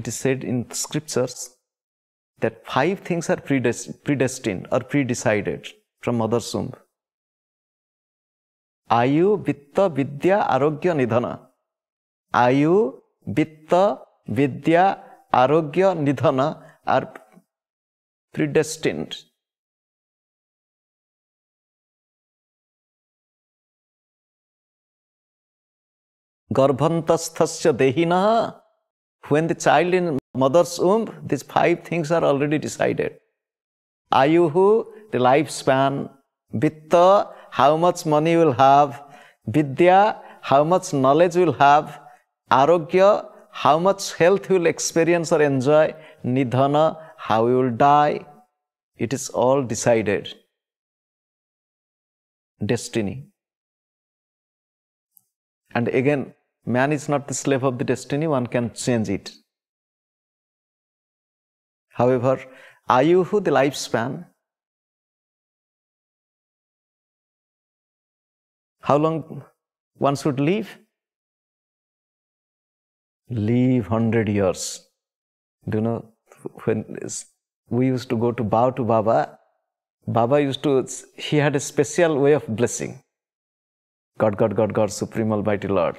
it is said in scriptures that five things are predestined or predecided from mother's womb. आयु वित्त विद्या आरोग्य निधन आयु वित्त विद्या आरोग्य निधन आर predestined. गर्भंतस्थस्य देहिनः When the child in mother's womb, these five things are already decided. Ayuhu, the lifespan. Vitta, how much money you will have. Vidya, how much knowledge you will have. Arogya, how much health you will experience or enjoy. Nidhana, how you will die. It is all decided. Destiny. And again, Man is not the slave of the destiny, one can change it. However, who the lifespan, how long one should live? Live 100 years. Do you know, when we used to go to bow to Baba, Baba used to, he had a special way of blessing. God, God, God, God, Supreme Almighty Lord.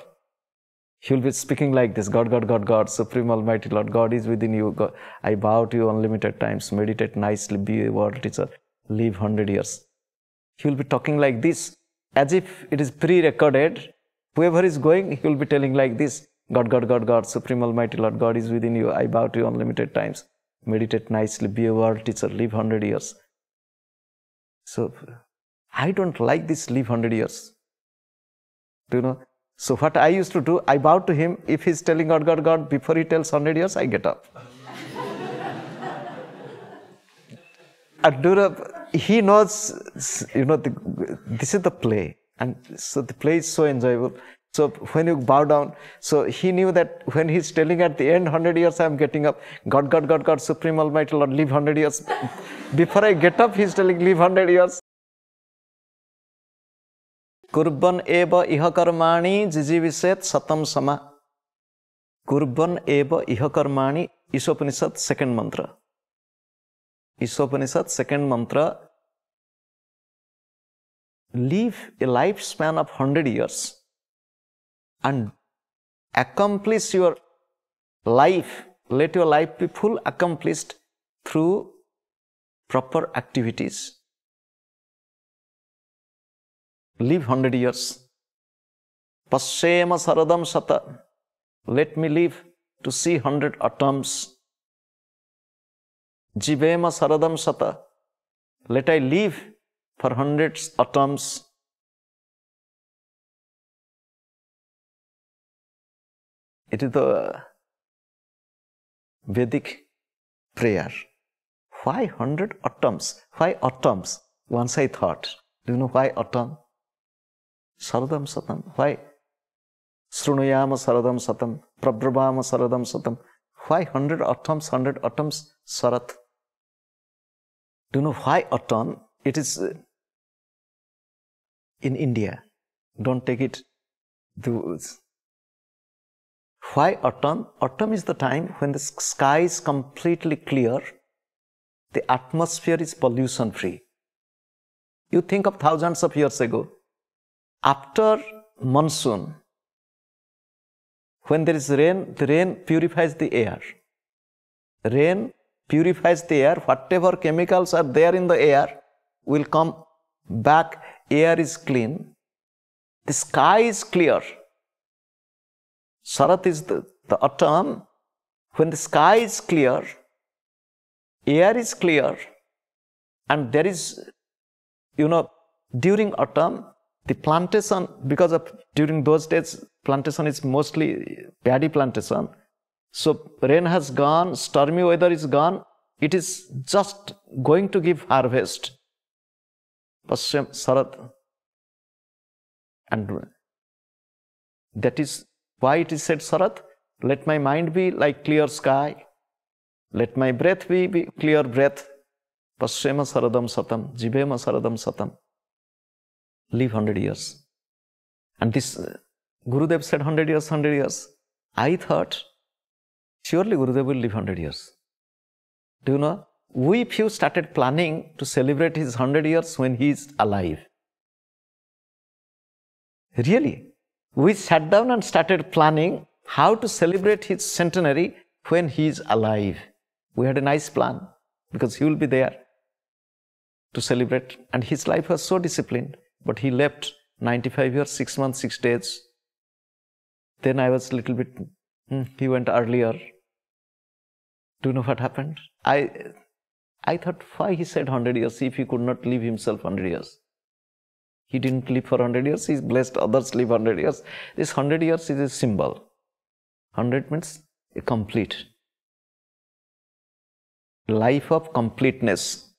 He will be speaking like this God, God, God, God, Supreme Almighty Lord, God is within you. God. I bow to you unlimited times. Meditate nicely. Be a world teacher. Live 100 years. He will be talking like this as if it is pre recorded. Whoever is going, he will be telling like this God, God, God, God, Supreme Almighty Lord, God is within you. I bow to you unlimited times. Meditate nicely. Be a world teacher. Live 100 years. So, I don't like this live 100 years. Do you know? So what I used to do, I bow to him. If he's telling God, God, God, before he tells 100 years, I get up. At Durab, he knows, you know, the, this is the play. And so the play is so enjoyable. So when you bow down, so he knew that when he's telling at the end, 100 years, I'm getting up. God, God, God, God, Supreme Almighty Lord, live 100 years. Before I get up, he's telling, live 100 years. कुर्बन एव इह कर्माणी जिजीविषेत सतम समा कुर्बन एव इह कर्माणी Ishopanishad second mantra Ishopanishad second mantra live a life span of hundred years and accomplish your life let your life be full accomplish through proper activities live 100 years. Paschema saradam sata. Let me live to see 100 atoms. Jivema saradam sata. Let I live for hundreds atoms. It is the Vedic prayer. Why hundred atoms? Why atoms? Once I thought. Do you know why atom? சரதம் சதம் ஹாய் Srunuyamas Saradam Satam, Prabhrabhama Saradam Satam. Why 100 atoms, 100 atoms Sarat? Do you know why atom? It is uh, in India. Don't take it. Why autumn? Autumn is the time when the sky is completely clear. The atmosphere is pollution free. You think of thousands of years ago after monsoon, when there is rain, the rain purifies the air. Rain purifies the air, whatever chemicals are there in the air will come back, air is clean, the sky is clear. Sarat is the, the autumn, when the sky is clear, air is clear, and there is, you know, during autumn, the plantation because of during those days plantation is mostly paddy plantation so rain has gone stormy weather is gone it is just going to give harvest paschim sarat and that is why it is said sarat let my mind be like clear sky let my breath be, be clear breath paschima saradam satam jivema saradam satam live 100 years. And this uh, Gurudev said 100 years, 100 years. I thought, surely Gurudev will live 100 years. Do you know? We few started planning to celebrate his 100 years when he is alive. Really? We sat down and started planning how to celebrate his centenary when he is alive. We had a nice plan because he will be there to celebrate. And his life was so disciplined. But he left 95 years, 6 months, 6 days. Then I was a little bit, hmm, he went earlier. Do you know what happened? I, I thought, why he said 100 years if he could not live himself 100 years? He didn't live for 100 years, he blessed others live 100 years. This 100 years is a symbol. 100 means a complete. Life of completeness.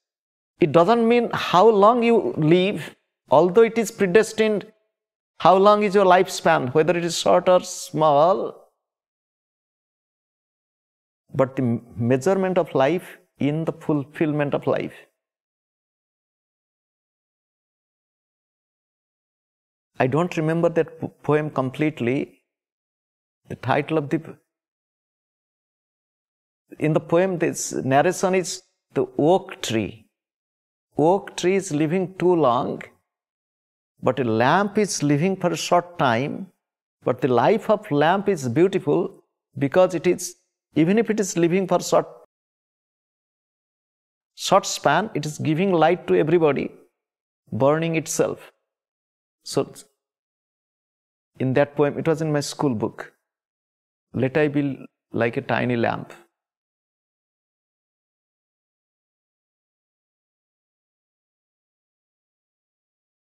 It doesn't mean how long you live, although it is predestined, how long is your lifespan, whether it is short or small? But the measurement of life in the fulfillment of life. I don't remember that poem completely. The title of the in the poem, this narration is the oak tree. Oak tree is living too long but a lamp is living for a short time, but the life of lamp is beautiful because it is, even if it is living for short, short span, it is giving light to everybody, burning itself. So, in that poem, it was in my school book. Let I be like a tiny lamp.